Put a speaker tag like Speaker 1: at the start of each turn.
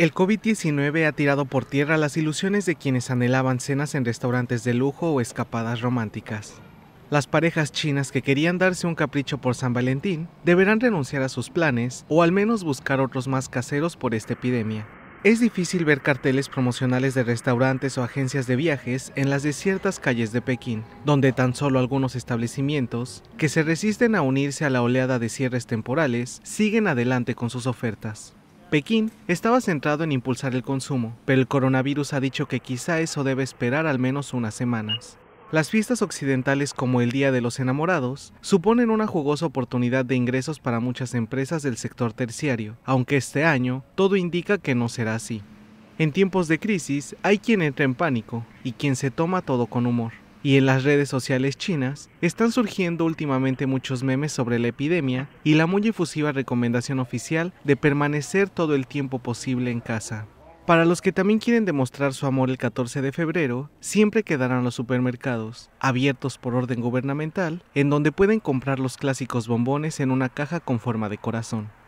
Speaker 1: El COVID-19 ha tirado por tierra las ilusiones de quienes anhelaban cenas en restaurantes de lujo o escapadas románticas. Las parejas chinas que querían darse un capricho por San Valentín deberán renunciar a sus planes o al menos buscar otros más caseros por esta epidemia. Es difícil ver carteles promocionales de restaurantes o agencias de viajes en las desiertas calles de Pekín, donde tan solo algunos establecimientos, que se resisten a unirse a la oleada de cierres temporales, siguen adelante con sus ofertas. Pekín estaba centrado en impulsar el consumo, pero el coronavirus ha dicho que quizá eso debe esperar al menos unas semanas. Las fiestas occidentales como el Día de los Enamorados suponen una jugosa oportunidad de ingresos para muchas empresas del sector terciario, aunque este año todo indica que no será así. En tiempos de crisis hay quien entra en pánico y quien se toma todo con humor y en las redes sociales chinas están surgiendo últimamente muchos memes sobre la epidemia y la muy efusiva recomendación oficial de permanecer todo el tiempo posible en casa. Para los que también quieren demostrar su amor el 14 de febrero, siempre quedarán los supermercados, abiertos por orden gubernamental, en donde pueden comprar los clásicos bombones en una caja con forma de corazón.